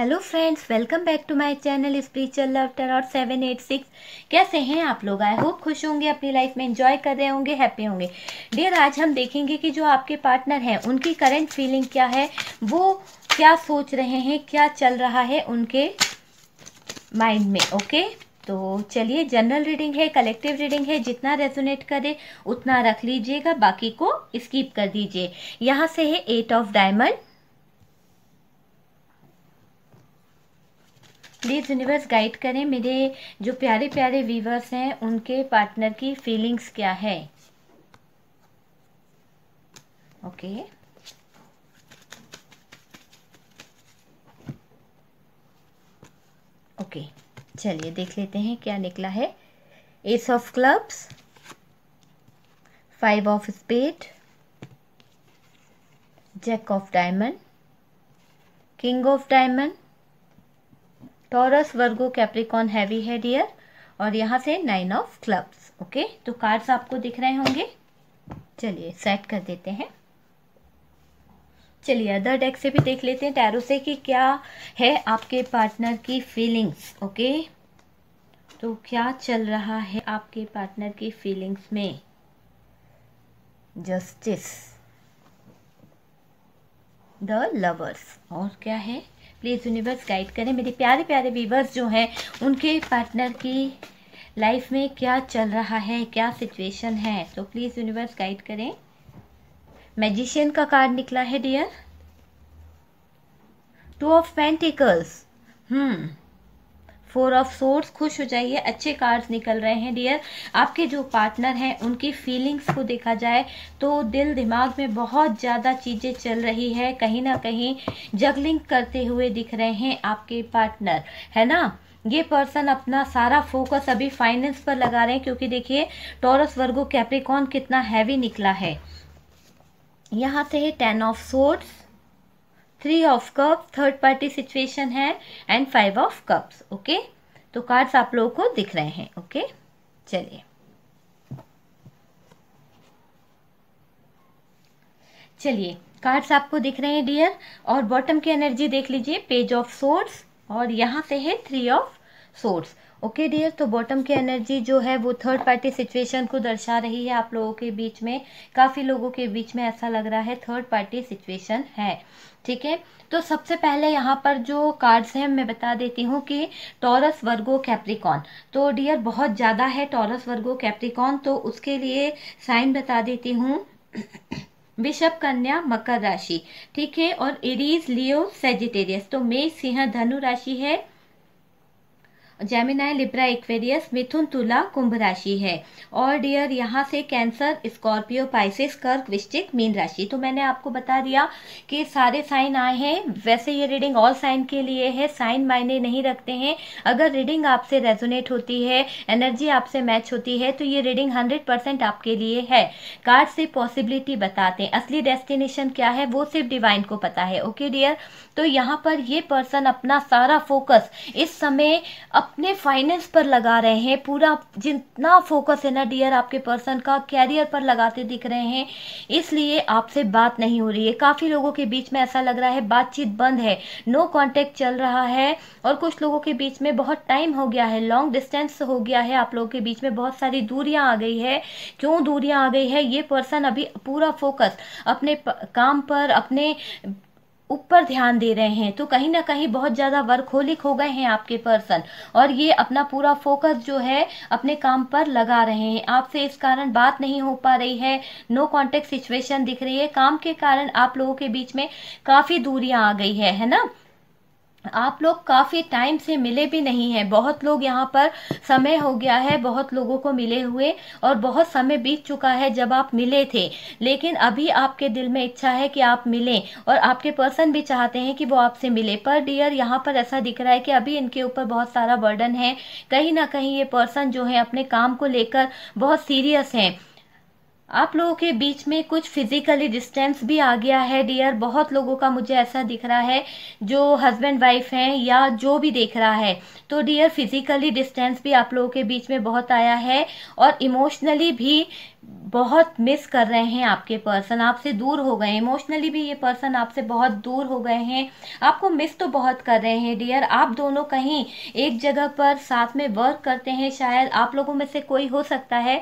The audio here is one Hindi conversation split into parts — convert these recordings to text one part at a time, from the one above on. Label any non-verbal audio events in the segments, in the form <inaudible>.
Hello friends welcome back to my channel spiritual love और सेवन एट सिक्स कैसे हैं आप लोग आई होप खुश होंगे अपनी लाइफ में एंजॉय कर रहे होंगे हैप्पी होंगे डियर आज हम देखेंगे कि जो आपके पार्टनर हैं उनकी करंट फीलिंग क्या है वो क्या सोच रहे हैं क्या चल रहा है उनके माइंड में ओके तो चलिए जनरल रीडिंग है कलेक्टिव रीडिंग है जितना रेजोनेट करे उतना रख लीजिएगा बाकी को स्कीप कर दीजिए यहाँ से है eight of diamond please universe guide करें मेरे जो प्यारे प्यारे व्यूवर्स हैं उनके पार्टनर की फीलिंग्स क्या है ओके okay. ओके okay, चलिए देख लेते हैं क्या निकला है ace of clubs five of spade jack of diamond king of diamond Taurus Virgo Capricorn heavy है डियर और यहाँ से नाइन ऑफ क्लब्स ओके तो कार्ड्स आपको दिख रहे होंगे चलिए सेट कर देते हैं चलिए अदर डेक से भी देख लेते हैं टैरो से कि क्या है आपके पार्टनर की फीलिंग्स ओके तो क्या चल रहा है आपके पार्टनर की फीलिंग्स में जस्टिस द लवर्स और क्या है प्लीज़ यूनिवर्स गाइड करें मेरे प्यारे प्यारे व्यूवर्स जो हैं उनके पार्टनर की लाइफ में क्या चल रहा है क्या सिचुएशन है तो प्लीज़ यूनिवर्स गाइड करें मैजिशियन का कार्ड निकला है dear two of pentacles hmm four of swords खुश हो जाइए अच्छे कार्ड्स निकल रहे हैं डियर आपके जो पार्टनर हैं उनकी फीलिंग्स को देखा जाए तो दिल दिमाग में बहुत ज़्यादा चीज़ें चल रही है कहीं ना कहीं जगलिंग करते हुए दिख रहे हैं आपके पार्टनर है ना ये पर्सन अपना सारा फोकस अभी फाइनेंस पर लगा रहे हैं क्योंकि देखिए टॉरस वर्गो कैप्रिकॉन कितना हैवी निकला है यहाँ से है ten of swords three of cup third party situation है and five of cups okay तो कार्ड्स आप लोगों को दिख रहे हैं ओके चलिए चलिए कार्ड्स आपको दिख रहे हैं डियर और बॉटम की एनर्जी देख लीजिए पेज ऑफ सोर्स और यहाँ से है three of swords okay dear तो बॉटम की एनर्जी जो है वो थर्ड पार्टी सिचुएशन को दर्शा रही है आप लोगों के बीच में काफ़ी लोगों के बीच में ऐसा लग रहा है थर्ड पार्टी सिचुएशन है ठीक है तो सबसे पहले यहाँ पर जो कार्ड्स हैं मैं बता देती हूँ कि टॉरस वर्गो कैप्रिकॉन तो डियर बहुत ज़्यादा है टॉरस वर्गो कैप्रिकॉन तो उसके लिए साइन बता देती हूँ <coughs> विषभ कन्या मकर राशि ठीक है और इरीज लियो सेजिटेरियस तो मेष सिंह धनु राशि है जेमिनाई लिब्रा एक्वेरियस मिथुन तुला कुंभ राशि है और डियर यहाँ से कैंसर स्कॉर्पियो पाइसिस कर्क विश्चिक मीन राशि तो मैंने आपको बता दिया कि सारे साइन आए हैं वैसे ये रीडिंग ऑल साइन के लिए है साइन मायने नहीं रखते हैं अगर रीडिंग आपसे रेजोनेट होती है एनर्जी आपसे मैच होती है तो ये रीडिंग हंड्रेड आपके लिए है कार्ड से पॉसिबिलिटी बताते हैं असली डेस्टिनेशन क्या है वो सिर्फ डिवाइन को पता है ओके डियर तो यहाँ पर ये पर्सन अपना सारा फोकस इस समय अप अपने फाइनेंस पर लगा रहे हैं पूरा जितना फोकस है ना डियर आपके पर्सन का कैरियर पर लगाते दिख रहे हैं इसलिए आपसे बात नहीं हो रही है काफ़ी लोगों के बीच में ऐसा लग रहा है बातचीत बंद है नो कॉन्टेक्ट चल रहा है और कुछ लोगों के बीच में बहुत टाइम हो गया है लॉन्ग डिस्टेंस हो गया है आप लोगों के बीच में बहुत सारी दूरियाँ आ गई है क्यों दूरियाँ आ गई है ये पर्सन अभी पूरा फोकस अपने काम पर अपने ऊपर ध्यान दे रहे हैं तो कहीं ना कहीं बहुत ज़्यादा वर्कहोलिक हो गए हैं आपके पर्सन और ये अपना पूरा फोकस जो है अपने काम पर लगा रहे हैं आपसे इस कारण बात नहीं हो पा रही है नो कॉन्टेक्ट सिचुएशन दिख रही है काम के कारण आप लोगों के बीच में काफ़ी दूरियां आ गई है है ना आप लोग काफ़ी टाइम से मिले भी नहीं हैं बहुत लोग यहाँ पर समय हो गया है बहुत लोगों को मिले हुए और बहुत समय बीत चुका है जब आप मिले थे लेकिन अभी आपके दिल में इच्छा है कि आप मिलें और आपके पर्सन भी चाहते हैं कि वो आपसे मिले पर डियर यहाँ पर ऐसा दिख रहा है कि अभी इनके ऊपर बहुत सारा बर्डन है कहीं ना कहीं ये पर्सन जो है अपने काम को लेकर बहुत सीरियस हैं आप लोगों के बीच में कुछ फिज़िकली डिस्टेंस भी आ गया है डियर बहुत लोगों का मुझे ऐसा दिख रहा है जो हस्बैंड वाइफ हैं या जो भी देख रहा है तो डियर फिज़िकली डिस्टेंस भी आप लोगों के बीच में बहुत आया है और इमोशनली भी बहुत मिस कर रहे हैं आपके पर्सन आपसे दूर हो गए हैं इमोशनली भी ये पर्सन आपसे बहुत दूर हो गए हैं आपको मिस तो बहुत कर रहे हैं डियर आप दोनों कहीं एक जगह पर साथ में वर्क करते हैं शायद आप लोगों में से कोई हो सकता है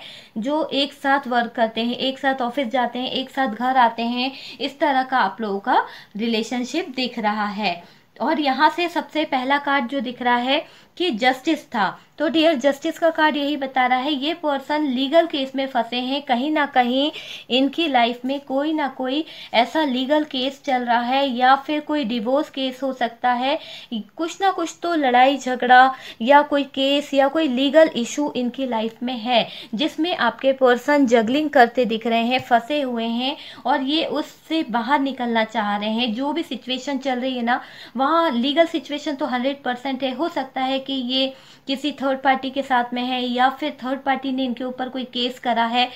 जो एक साथ वर्क करते हैं एक साथ ऑफिस जाते हैं एक साथ घर आते हैं इस तरह का आप लोगों का रिलेशनशिप दिख रहा है और यहाँ से सबसे पहला कार्ड जो दिख रहा है कि जस्टिस था तो डियर जस्टिस का कार्ड यही बता रहा है ये पर्सन लीगल केस में फंसे हैं कहीं ना कहीं इनकी लाइफ में कोई ना कोई ऐसा लीगल केस चल रहा है या फिर कोई डिवोर्स केस हो सकता है कुछ ना कुछ तो लड़ाई झगड़ा या कोई केस या कोई लीगल इशू इनकी लाइफ में है जिसमें आपके पर्सन जगलिंग करते दिख रहे हैं फंसे हुए हैं और ये उससे बाहर निकलना चाह रहे हैं जो भी सिचुएशन चल रही है ना वह वहाँ लीगल सिचुएशन तो हंड्रेड परसेंट है हो सकता है कि ये किसी थर्ड पार्टी के साथ में है या फिर थर्ड पार्टी ने इनके ऊपर कोई केस करा है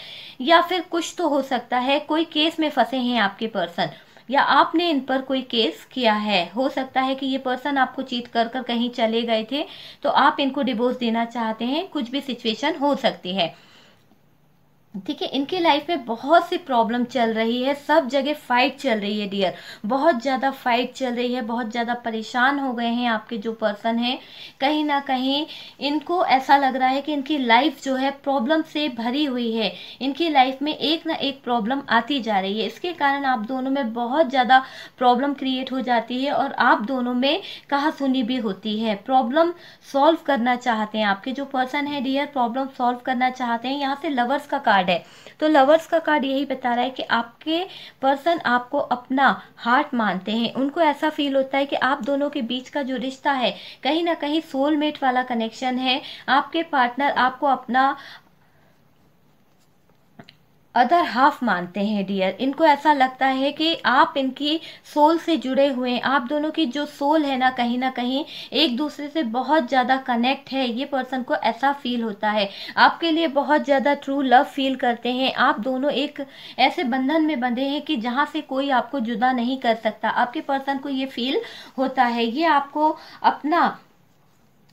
या फिर कुछ तो हो सकता है कोई केस में फंसे हैं आपके पर्सन या आपने इन पर कोई केस किया है हो सकता है कि ये पर्सन आपको चीट कर कर कहीं चले गए थे तो आप इनको डिवोर्स देना चाहते हैं कुछ भी सिचुएशन हो सकती है ठीक है इनके लाइफ में बहुत सी प्रॉब्लम चल रही है सब जगह फाइट चल रही है डियर बहुत ज़्यादा फाइट चल रही है बहुत ज़्यादा परेशान हो गए हैं आपके जो पर्सन हैं कहीं ना कहीं इनको ऐसा लग रहा है कि इनकी लाइफ जो है प्रॉब्लम से भरी हुई है इनकी लाइफ में एक ना एक प्रॉब्लम आती जा रही है इसके कारण आप दोनों में बहुत ज़्यादा प्रॉब्लम क्रिएट हो जाती है और आप दोनों में कहा सुनी भी होती है प्रॉब्लम सॉल्व करना चाहते हैं आपके जो पर्सन है डियर प्रॉब्लम सॉल्व करना चाहते हैं यहाँ से लवर्स का कार्ड कार्ड है तो लवर्स का कार्ड यही बता रहा है कि आपके पर्सन आपको अपना हार्ट मानते हैं उनको ऐसा फील होता है कि आप दोनों के बीच का जो रिश्ता है कहीं ना कहीं सोलमेट वाला कनेक्शन है आपके पार्टनर आपको अपना अदर हाफ मानते हैं डियर इनको ऐसा लगता है कि आप इनकी सोल से जुड़े हुए हैं आप दोनों की जो सोल है ना कहीं ना कहीं एक दूसरे से बहुत ज़्यादा कनेक्ट है ये पर्सन को ऐसा फील होता है आपके लिए बहुत ज़्यादा ट्रू लव फील करते हैं आप दोनों एक ऐसे बंधन में बंधे हैं कि जहाँ से कोई आपको जुदा नहीं कर सकता आपके पर्सन को ये फील होता है ये आपको अपना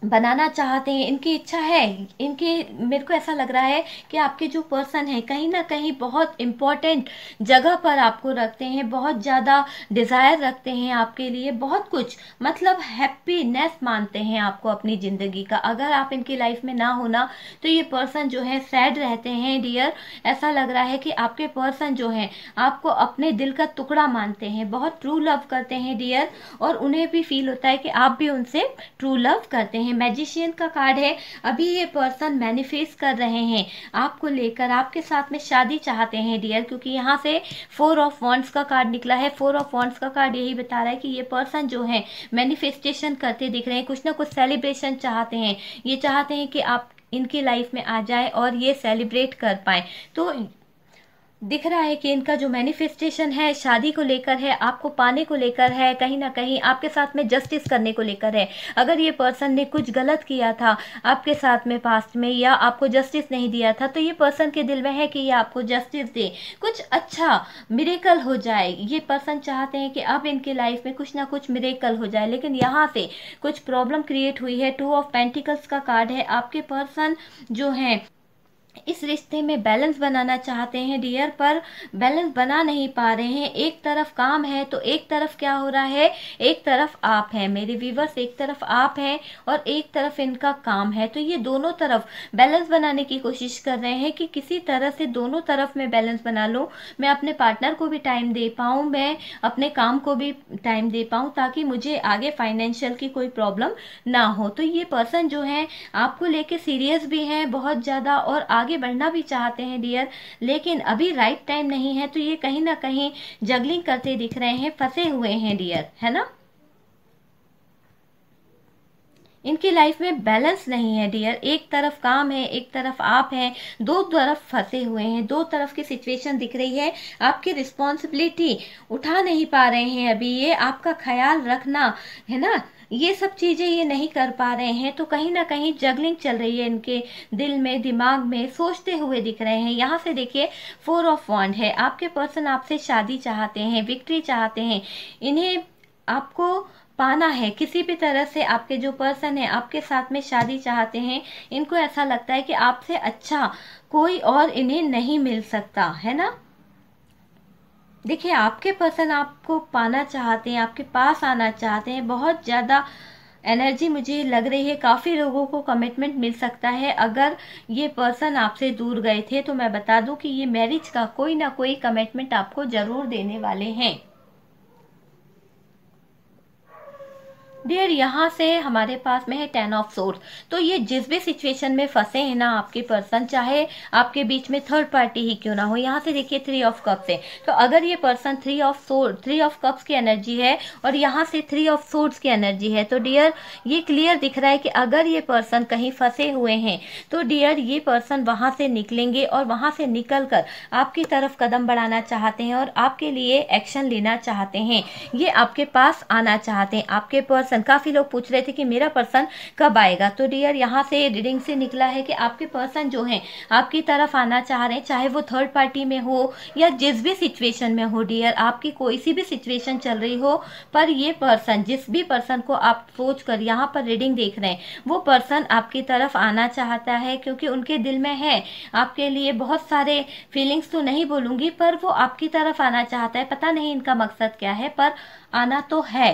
बनाना चाहते हैं इनकी इच्छा है इनके मेरे को ऐसा लग रहा है कि आपके जो पर्सन है कहीं ना कहीं बहुत इम्पॉर्टेंट जगह पर आपको रखते हैं बहुत ज़्यादा डिज़ायर रखते हैं आपके लिए बहुत कुछ मतलब हैप्पीनेस मानते हैं आपको अपनी ज़िंदगी का अगर आप इनकी लाइफ में ना होना तो ये पर्सन जो है सैड रहते हैं डियर ऐसा लग रहा है कि आपके पर्सन जो हैं आपको अपने दिल का टुकड़ा मानते हैं बहुत ट्रू लव करते हैं डियर और उन्हें भी फील होता है कि आप भी उनसे ट्रू लव करते हैं हैं मैजिशियन का कार्ड है अभी ये पर्सन मैनिफेस्ट कर रहे हैं आपको लेकर आपके साथ में शादी चाहते हैं डियर क्योंकि यहाँ से फोर ऑफ वॉन्ट्स का कार्ड निकला है फोर ऑफ वॉन्ट्स का कार्ड यही बता रहा है कि ये पर्सन जो है मैनिफेस्टेशन करते दिख रहे हैं कुछ ना कुछ सेलिब्रेशन चाहते हैं ये चाहते हैं कि आप इनकी लाइफ में आ जाए और ये सेलिब्रेट कर पाए तो दिख रहा है कि इनका जो मैनिफेस्टेशन है शादी को लेकर है आपको पाने को लेकर है कहीं ना कहीं आपके साथ में जस्टिस करने को लेकर है अगर ये पर्सन ने कुछ गलत किया था आपके साथ में पास्ट में या आपको जस्टिस नहीं दिया था तो ये पर्सन के दिल में है कि ये आपको जस्टिस दे कुछ अच्छा मिरेकल हो जाए ये पर्सन चाहते हैं कि अब इनके लाइफ में कुछ ना कुछ मिरेकल हो जाए लेकिन यहाँ से कुछ प्रॉब्लम क्रिएट हुई है टू ऑफ पेंटिकल्स का कार्ड है आपके पर्सन जो हैं इस रिश्ते में बैलेंस बनाना चाहते हैं डियर पर बैलेंस बना नहीं पा रहे हैं एक तरफ काम है तो एक तरफ क्या हो रहा है एक तरफ आप हैं मेरे व्यूवर्स एक तरफ आप हैं और एक तरफ इनका काम है तो ये दोनों तरफ बैलेंस बनाने की कोशिश कर रहे हैं कि किसी तरह से दोनों तरफ मैं बैलेंस बना लूँ मैं अपने पार्टनर को भी टाइम दे पाऊँ मैं अपने काम को भी टाइम दे पाऊँ ताकि मुझे आगे फाइनेंशियल की कोई प्रॉब्लम ना हो तो ये पर्सन जो है आपको लेके सीरियस भी हैं बहुत ज़्यादा और आगे आगे बढ़ना भी चाहते हैं डियर लेकिन अभी राइट टाइम नहीं है तो ये कहीं ना कहीं जगलिंग करते दिख रहे हैं फंसे हुए हैं डियर है ना इनकी लाइफ में बैलेंस नहीं है डियर एक तरफ काम है एक तरफ आप हैं दो तरफ फंसे हुए हैं दो तरफ की सिचुएशन दिख रही है आपकी रिस्पॉन्सिबिलिटी उठा नहीं पा रहे हैं अभी ये आपका ख्याल रखना है ना ये सब चीज़ें ये नहीं कर पा रहे हैं तो कहीं ना कहीं जगलिंग चल रही है इनके दिल में दिमाग में सोचते हुए दिख रहे हैं यहाँ से देखिए फोर ऑफ वॉन्ड है आपके पर्सन आपसे शादी चाहते हैं विक्ट्री चाहते हैं इन्हें आपको पाना है किसी भी तरह से आपके जो पर्सन है आपके साथ में शादी चाहते हैं इनको ऐसा लगता है कि आपसे अच्छा कोई और इन्हें नहीं मिल सकता है ना देखिए आपके पर्सन आपको पाना चाहते हैं आपके पास आना चाहते हैं बहुत ज़्यादा एनर्जी मुझे लग रही है काफ़ी लोगों को कमिटमेंट मिल सकता है अगर ये पर्सन आपसे दूर गए थे तो मैं बता दूं कि ये मैरिज का कोई ना कोई कमिटमेंट आपको ज़रूर देने वाले हैं डियर यहाँ से हमारे पास में है टेन ऑफ सोर्स तो ये जिस भी सिचुएशन में फंसे हैं ना आपके पर्सन चाहे आपके बीच में थर्ड पार्टी ही क्यों ना हो यहाँ से देखिए थ्री ऑफ कप्स है तो अगर ये person three of swords three of cups की एनर्जी है और यहाँ से थ्री ऑफ सोर्स की एनर्जी है तो डियर ये क्लियर दिख रहा है कि अगर ये पर्सन कहीं फंसे हुए हैं तो डियर ये पर्सन वहाँ से निकलेंगे और वहाँ से निकल कर आपकी तरफ कदम बढ़ाना चाहते हैं और आपके लिए एक्शन लेना चाहते हैं ये आपके पास आना चाहते हैं आपके पर्सन पर्सन काफ़ी लोग पूछ रहे थे कि मेरा पर्सन कब आएगा तो डियर यहाँ से रीडिंग से निकला है कि आपके पर्सन जो हैं आपकी तरफ आना चाह रहे हैं चाहे वो थर्ड पार्टी में हो या जिस भी सिचुएशन में हो डियर आपकी कोई सी भी सिचुएशन चल रही हो पर ये पर्सन जिस भी पर्सन को आप सोच कर यहाँ पर रीडिंग देख रहे हैं वो पर्सन आपकी तरफ आना चाहता है क्योंकि उनके दिल में है आपके लिए बहुत सारे फीलिंग्स तो नहीं बोलूँगी पर वो आपकी तरफ आना चाहता है पता नहीं इनका मकसद क्या है पर आना तो है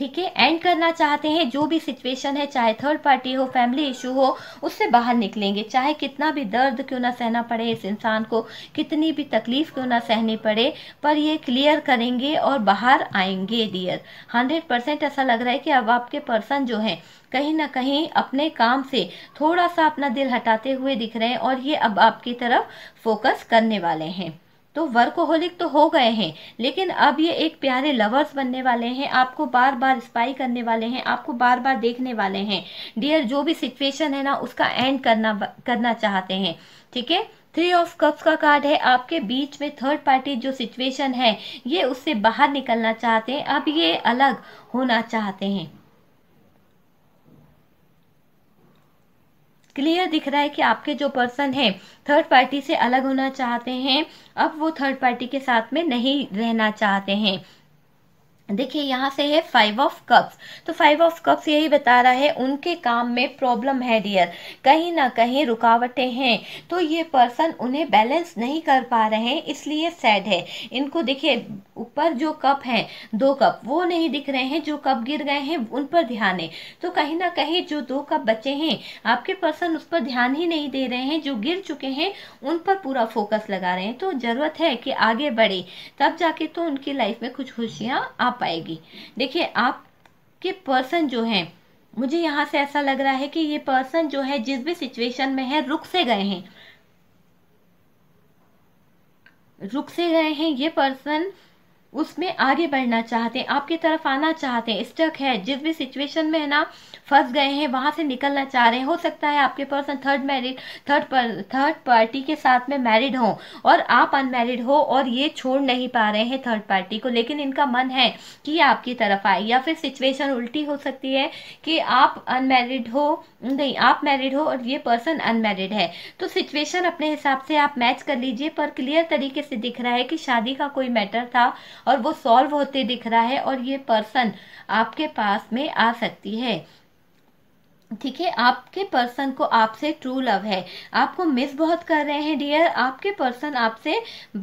ठीक है एंड करना चाहते हैं जो भी सिचुएशन है चाहे थर्ड पार्टी हो फैमिली इशू हो उससे बाहर निकलेंगे चाहे कितना भी दर्द क्यों ना सहना पड़े इस इंसान को कितनी भी तकलीफ क्यों ना सहनी पड़े पर ये क्लियर करेंगे और बाहर आएंगे डियर हंड्रेड परसेंट ऐसा लग रहा है कि अब आपके पर्सन जो हैं कहीं ना कहीं अपने काम से थोड़ा सा अपना दिल हटाते हुए दिख रहे हैं और ये अब आपकी तरफ फोकस करने वाले हैं तो वर्कोहोलिक तो हो गए हैं लेकिन अब ये एक प्यारे लवर्स बनने वाले हैं आपको बार बार स्पाई करने वाले हैं आपको बार बार देखने वाले हैं डियर जो भी सिचुएशन है ना उसका एंड करना करना चाहते हैं ठीक है थ्री ऑफ कप्स का कार्ड है आपके बीच में थर्ड पार्टी जो सिचुएशन है ये उससे बाहर निकलना चाहते हैं अब ये अलग होना चाहते हैं क्लियर दिख रहा है कि आपके जो पर्सन है थर्ड पार्टी से अलग होना चाहते हैं अब वो थर्ड पार्टी के साथ में नहीं रहना चाहते हैं देखिए यहाँ से है फाइव ऑफ कप्स तो फाइव ऑफ कप्स यही बता रहा है उनके काम में प्रॉब्लम है डियर कहीं ना कहीं रुकावटें हैं तो ये पर्सन उन्हें बैलेंस नहीं कर पा रहे हैं इसलिए सैड है इनको देखिए ऊपर जो कप हैं दो कप वो नहीं दिख रहे हैं जो कप गिर गए हैं उन पर ध्यान है तो कहीं ना कहीं जो दो कप बचे हैं आपके पर्सन उस पर ध्यान ही नहीं दे रहे हैं जो गिर चुके हैं उन पर पूरा फोकस लगा रहे हैं तो ज़रूरत है कि आगे बढ़े तब जाके तो उनकी लाइफ में कुछ खुशियाँ आप पाएगी देखिए आप के पर्सन जो हैं मुझे यहाँ से ऐसा लग रहा है कि ये पर्सन जो है जिस भी सिचुएशन में है रुक से गए हैं रुक से गए हैं ये पर्सन उसमें आगे बढ़ना चाहते हैं आपकी तरफ आना चाहते हैं स्टक है जिस भी सिचुएशन में है ना फंस गए हैं वहां से निकलना चाह रहे हैं हो सकता है आपके पर्सन थर्ड मैरिड थर्ड पर थर्ड पार्टी के साथ में मैरिड हो और आप अनमैरिड हो और ये छोड़ नहीं पा रहे हैं थर्ड पार्टी को लेकिन इनका मन है कि आपकी तरफ आए या फिर सिचुएशन उल्टी हो सकती है कि आप अनमैरिड हो नहीं आप मैरिड हो और ये पर्सन अनमैरिड है तो सिचुएशन अपने हिसाब से आप मैच कर लीजिए पर क्लियर तरीके से दिख रहा है कि शादी का कोई मैटर था और वो सॉल्व होते दिख रहा है और ये पर्सन आपके पास में आ सकती है ठीक है आपके पर्सन को आपसे ट्रू लव है आपको मिस बहुत कर रहे हैं डियर आपके पर्सन आपसे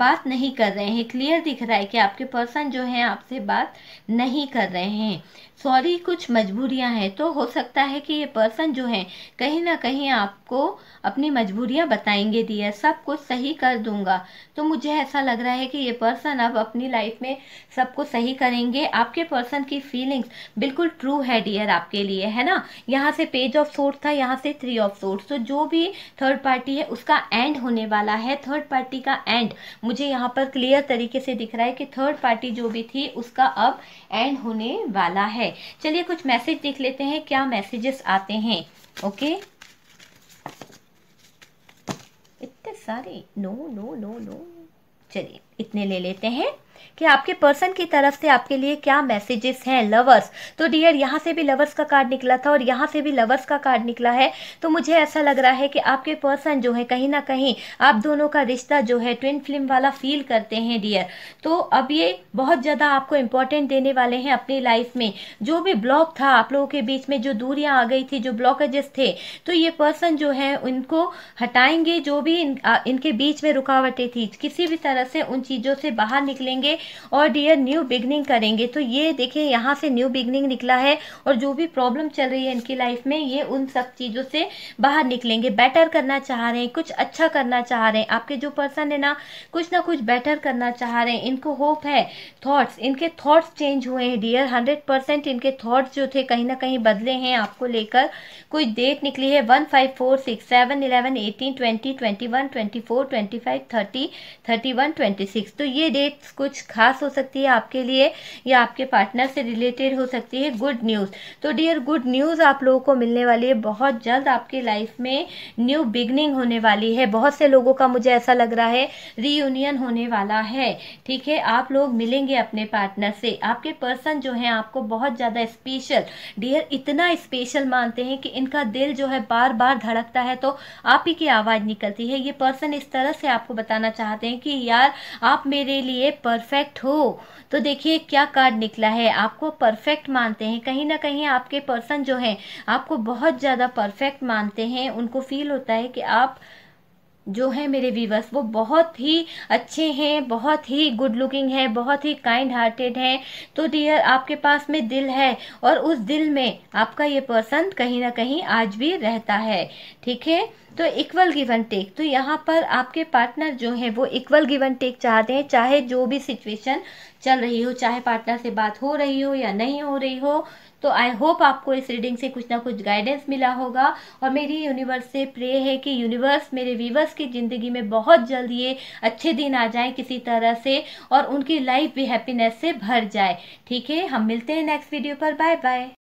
बात नहीं कर रहे हैं क्लियर दिख रहा है कि आपके पर्सन जो है आपसे बात नहीं कर रहे हैं सॉरी कुछ मजबूरियां हैं तो हो सकता है कि ये पर्सन जो है कहीं ना कहीं आपको अपनी मजबूरियां बताएंगे डियर सब कुछ सही कर दूंगा तो मुझे ऐसा लग रहा है कि ये पर्सन अब अपनी लाइफ में सब कुछ सही करेंगे आपके पर्सन की फीलिंग्स बिल्कुल ट्रू है डियर आपके लिए है ना यहाँ से पेज ऑफ सोर्स था यहाँ से थ्री ऑफ सोर्स तो जो भी थर्ड पार्टी है उसका एंड होने वाला है थर्ड पार्टी का एंड मुझे यहाँ पर क्लियर तरीके से दिख रहा है कि थर्ड पार्टी जो भी थी उसका अब एंड होने वाला है चलिए कुछ मैसेज देख लेते हैं क्या मैसेजेस आते हैं ओके इतने सारे नो नो नो नो चलिए इतने ले लेते हैं कि आपके पर्सन की तरफ से आपके लिए क्या मैसेजेस हैं लवर्स तो डियर यहाँ से भी लवर्स का कार्ड निकला था और यहाँ से भी लवर्स का कार्ड निकला है तो मुझे ऐसा लग रहा है कि आपके पर्सन जो है कहीं ना कहीं आप दोनों का रिश्ता जो है ट्विन फिल्म वाला फील करते हैं डियर तो अब ये बहुत ज़्यादा आपको इम्पोर्टेंट देने वाले हैं अपनी लाइफ में जो भी ब्लॉक था आप लोगों के बीच में जो दूरियाँ आ गई थी जो ब्लॉकेजेस थे तो ये पर्सन जो है उनको हटाएंगे जो भी इनके बीच में रुकावटें थी किसी भी तरह से उन चीज़ों से बाहर निकलेंगे करेंगे और डियर न्यू बिगनिंग करेंगे तो ये देखिए यहाँ से न्यू बिगनिंग निकला है और जो भी प्रॉब्लम चल रही है इनकी लाइफ में ये उन सब चीज़ों से बाहर निकलेंगे बेटर करना चाह रहे हैं कुछ अच्छा करना चाह रहे हैं आपके जो पर्सन है ना कुछ ना कुछ बेटर करना चाह रहे हैं इनको होप है थॉट्स इनके थॉट्स चेंज हुए हैं डियर हंड्रेड इनके थाट्स जो थे कहीं ना कहीं बदले हैं आपको लेकर कोई डेट निकली है one five four six seven eleven eighteen twenty twenty one twenty four twenty five thirty thirty one twenty six तो ये डेट्स कुछ कुछ खास हो सकती है आपके लिए या आपके पार्टनर से रिलेटेड हो सकती है गुड न्यूज़ तो डियर गुड न्यूज़ आप लोगों को मिलने वाली है बहुत जल्द आपके लाइफ में न्यू बिगनिंग होने वाली है बहुत से लोगों का मुझे ऐसा लग रहा है रीयूनियन होने वाला है ठीक है आप लोग मिलेंगे अपने पार्टनर से आपके पर्सन जो हैं आपको बहुत ज़्यादा स्पेशल डियर इतना स्पेशल मानते हैं कि इनका दिल जो है बार बार धड़कता है तो आप ही की आवाज़ निकलती है ये पर्सन इस तरह से आपको बताना चाहते हैं कि यार आप मेरे लिए पर्सन परफेक्ट हो तो देखिए क्या कार्ड निकला है आपको परफेक्ट मानते हैं कहीं ना कहीं आपके पर्सन जो हैं आपको बहुत ज़्यादा परफेक्ट मानते हैं उनको फील होता है कि आप जो है मेरे व्यूवर्स वो बहुत ही अच्छे हैं बहुत ही गुड लुकिंग है बहुत ही काइंड हार्टेड हैं तो डियर आपके पास में दिल है और उस दिल में आपका ये पर्सन कहीं ना कहीं आज भी रहता है ठीक है तो इक्वल गिव एंड टेक तो यहाँ पर आपके पार्टनर जो है वो इक्वल गिव एंड टेक चाहते हैं चाहे जो भी सिचुएशन चल रही हो चाहे पार्टनर से बात हो रही हो या नहीं हो रही हो तो आई होप आपको इस रीडिंग से कुछ ना कुछ गाइडेंस मिला होगा और मेरी यूनिवर्स से प्रे है कि यूनिवर्स मेरे व्यूवर्स की ज़िंदगी में बहुत जल्द ये अच्छे दिन आ जाएं किसी तरह से और उनकी लाइफ भी हैप्पीनेस से भर जाए ठीक है हम मिलते हैं नेक्स्ट वीडियो पर बाय बाय